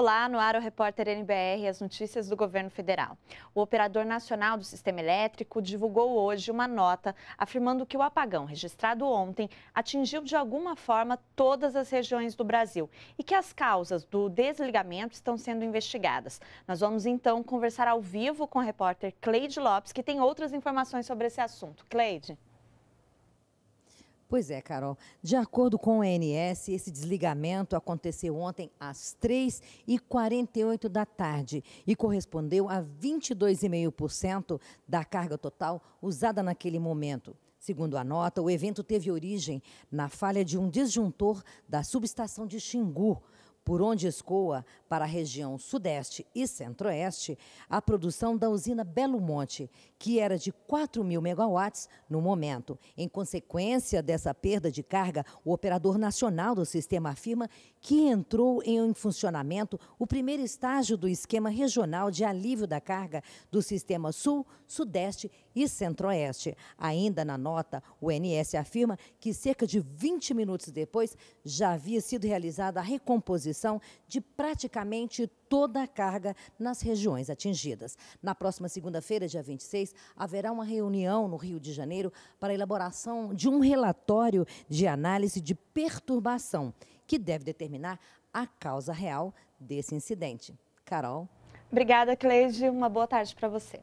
Olá, no ar o repórter NBR as notícias do governo federal. O operador nacional do sistema elétrico divulgou hoje uma nota afirmando que o apagão registrado ontem atingiu de alguma forma todas as regiões do Brasil e que as causas do desligamento estão sendo investigadas. Nós vamos então conversar ao vivo com a repórter Cleide Lopes, que tem outras informações sobre esse assunto. Cleide. Pois é, Carol. De acordo com o ONS, esse desligamento aconteceu ontem às 3h48 da tarde e correspondeu a 22,5% da carga total usada naquele momento. Segundo a nota, o evento teve origem na falha de um disjuntor da subestação de Xingu, por onde escoa para a região sudeste e centro-oeste a produção da usina Belo Monte, que era de 4 mil megawatts no momento. Em consequência dessa perda de carga, o operador nacional do sistema afirma que entrou em funcionamento o primeiro estágio do esquema regional de alívio da carga do sistema sul, sudeste e e Centro-Oeste. Ainda na nota, o NS afirma que cerca de 20 minutos depois já havia sido realizada a recomposição de praticamente toda a carga nas regiões atingidas. Na próxima segunda-feira, dia 26, haverá uma reunião no Rio de Janeiro para a elaboração de um relatório de análise de perturbação, que deve determinar a causa real desse incidente. Carol. Obrigada, Cleide. Uma boa tarde para você.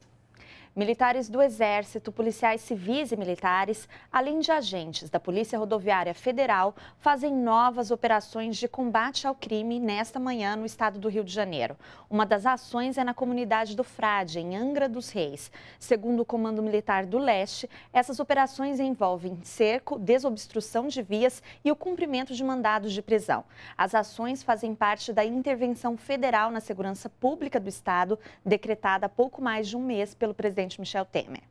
Militares do Exército, policiais civis e militares, além de agentes da Polícia Rodoviária Federal, fazem novas operações de combate ao crime nesta manhã no estado do Rio de Janeiro. Uma das ações é na comunidade do Frade, em Angra dos Reis. Segundo o Comando Militar do Leste, essas operações envolvem cerco, desobstrução de vias e o cumprimento de mandados de prisão. As ações fazem parte da intervenção federal na segurança pública do estado, decretada há pouco mais de um mês pelo presidente presidente Michel Temer.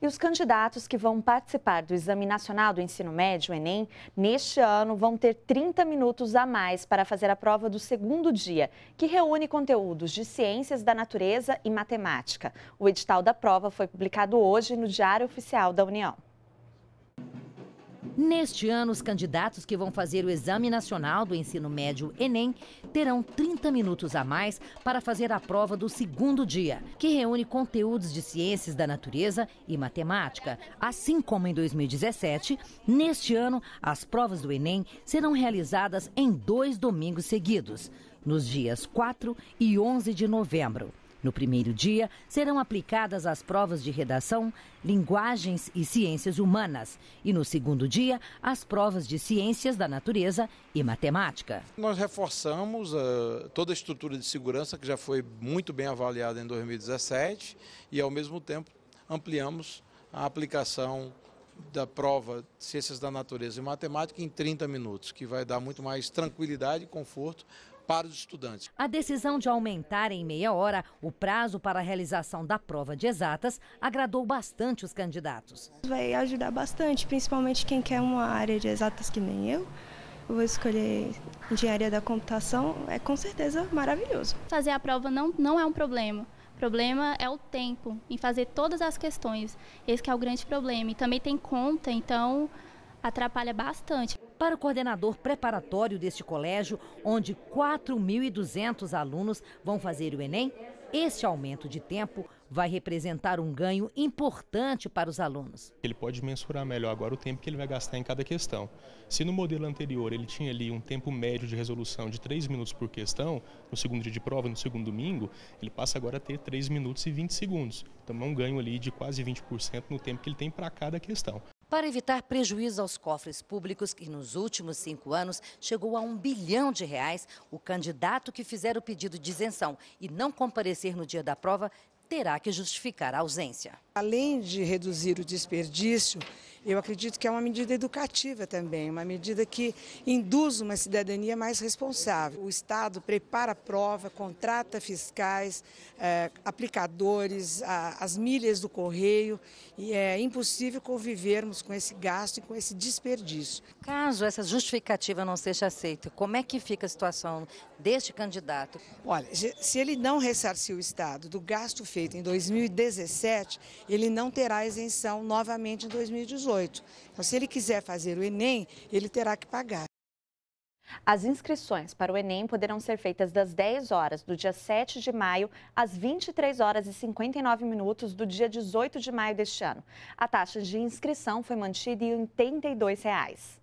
E os candidatos que vão participar do Exame Nacional do Ensino Médio, Enem, neste ano vão ter 30 minutos a mais para fazer a prova do segundo dia, que reúne conteúdos de ciências da natureza e matemática. O edital da prova foi publicado hoje no Diário Oficial da União. Neste ano, os candidatos que vão fazer o Exame Nacional do Ensino Médio Enem terão 30 minutos a mais para fazer a prova do segundo dia, que reúne conteúdos de ciências da natureza e matemática. Assim como em 2017, neste ano, as provas do Enem serão realizadas em dois domingos seguidos, nos dias 4 e 11 de novembro. No primeiro dia, serão aplicadas as provas de redação, linguagens e ciências humanas. E no segundo dia, as provas de ciências da natureza e matemática. Nós reforçamos uh, toda a estrutura de segurança que já foi muito bem avaliada em 2017 e, ao mesmo tempo, ampliamos a aplicação da prova Ciências da Natureza e Matemática em 30 minutos, que vai dar muito mais tranquilidade e conforto para os estudantes. A decisão de aumentar em meia hora o prazo para a realização da prova de exatas agradou bastante os candidatos. Vai ajudar bastante, principalmente quem quer uma área de exatas que nem eu. Eu vou escolher engenharia da computação, é com certeza maravilhoso. Fazer a prova não, não é um problema. O problema é o tempo, em fazer todas as questões. Esse é o grande problema. E também tem conta, então atrapalha bastante para o coordenador preparatório deste colégio, onde 4.200 alunos vão fazer o Enem, este aumento de tempo vai representar um ganho importante para os alunos. Ele pode mensurar melhor agora o tempo que ele vai gastar em cada questão. Se no modelo anterior ele tinha ali um tempo médio de resolução de 3 minutos por questão, no segundo dia de prova, no segundo domingo, ele passa agora a ter 3 minutos e 20 segundos. Então é um ganho ali de quase 20% no tempo que ele tem para cada questão. Para evitar prejuízo aos cofres públicos, que nos últimos cinco anos chegou a um bilhão de reais, o candidato que fizer o pedido de isenção e não comparecer no dia da prova terá que justificar a ausência. Além de reduzir o desperdício, eu acredito que é uma medida educativa também, uma medida que induz uma cidadania mais responsável. O Estado prepara a prova, contrata fiscais, eh, aplicadores, a, as milhas do correio e é impossível convivermos com esse gasto e com esse desperdício. Caso essa justificativa não seja aceita, como é que fica a situação deste candidato? Olha, se ele não ressarcir o Estado do gasto feito em 2017, ele não terá isenção novamente em 2018. 18. Então, se ele quiser fazer o Enem, ele terá que pagar. As inscrições para o Enem poderão ser feitas das 10 horas do dia 7 de maio às 23 horas e 59 minutos do dia 18 de maio deste ano. A taxa de inscrição foi mantida em R$ 82,00.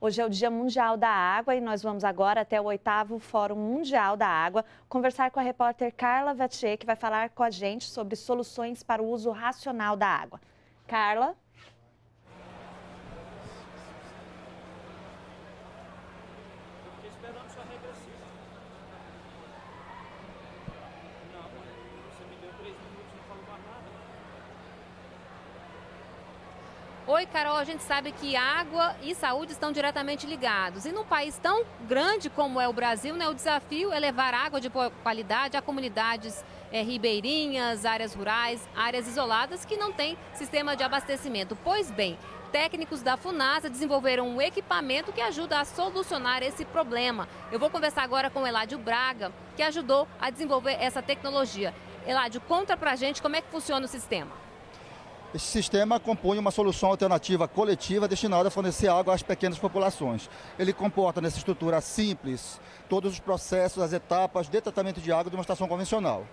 Hoje é o Dia Mundial da Água e nós vamos agora até o oitavo Fórum Mundial da Água conversar com a repórter Carla Vatier, que vai falar com a gente sobre soluções para o uso racional da água. Carla? esperando sua regressiva. Não, você me deu três minutos e não falou mais nada. Oi, Carol, a gente sabe que água e saúde estão diretamente ligados. E num país tão grande como é o Brasil, né, o desafio é levar água de boa qualidade a comunidades é, ribeirinhas, áreas rurais, áreas isoladas que não têm sistema de abastecimento. Pois bem, técnicos da FUNASA desenvolveram um equipamento que ajuda a solucionar esse problema. Eu vou conversar agora com Eládio Braga, que ajudou a desenvolver essa tecnologia. Eládio, conta pra gente como é que funciona o sistema. Esse sistema compõe uma solução alternativa coletiva destinada a fornecer água às pequenas populações. Ele comporta nessa estrutura simples todos os processos, as etapas de tratamento de água de uma estação convencional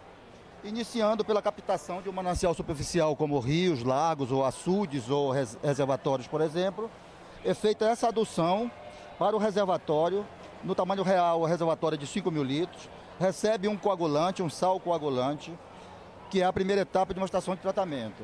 iniciando pela captação de um manancial superficial como rios, lagos ou açudes ou res reservatórios, por exemplo, é feita essa adução para o reservatório, no tamanho real, o reservatório é de 5 mil litros, recebe um coagulante, um sal coagulante, que é a primeira etapa de uma estação de tratamento.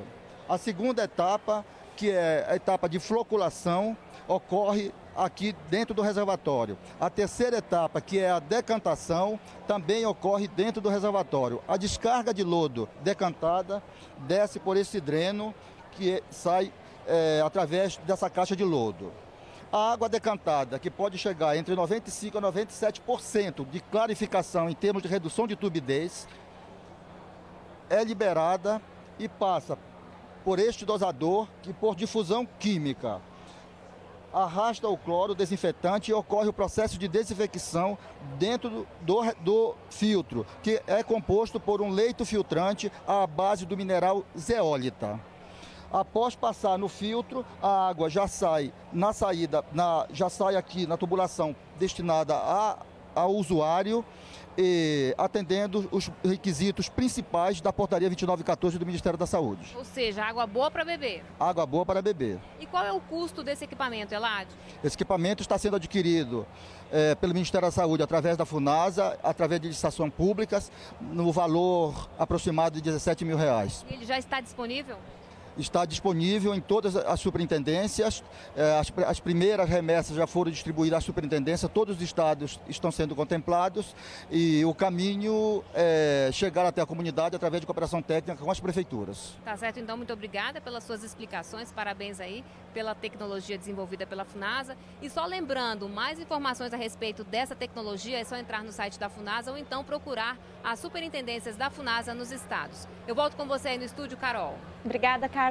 A segunda etapa, que é a etapa de floculação, ocorre aqui dentro do reservatório. A terceira etapa, que é a decantação, também ocorre dentro do reservatório. A descarga de lodo decantada desce por esse dreno que é, sai é, através dessa caixa de lodo. A água decantada, que pode chegar entre 95% a 97% de clarificação em termos de redução de turbidez, é liberada e passa por este dosador que, por difusão química, arrasta o cloro desinfetante e ocorre o processo de desinfecção dentro do, do, filtro, que é composto por um leito filtrante à base do mineral zeólita. Após passar no filtro, a água já sai na saída, na, já sai aqui na tubulação destinada ao usuário e atendendo os requisitos principais da portaria 2914 do Ministério da Saúde. Ou seja, água boa para beber. Água boa para beber. E qual é o custo desse equipamento, Eladio? Esse equipamento está sendo adquirido eh, pelo Ministério da Saúde através da FUNASA, através de licitações públicas, no valor aproximado de 17 mil reais. E ele já está disponível? está disponível em todas as superintendências. É, as, primeiras remessas já foram distribuídas à superintendência, todos os estados estão sendo contemplados e o caminho é chegar até a comunidade através de cooperação técnica com as prefeituras. Tá certo, então, muito obrigada pelas suas explicações, parabéns aí pela tecnologia desenvolvida pela FUNASA. E só lembrando, mais informações a respeito dessa tecnologia é só entrar no site da FUNASA ou então procurar as superintendências da FUNASA nos estados. Eu volto com você aí no estúdio, Carol. Obrigada, Carol.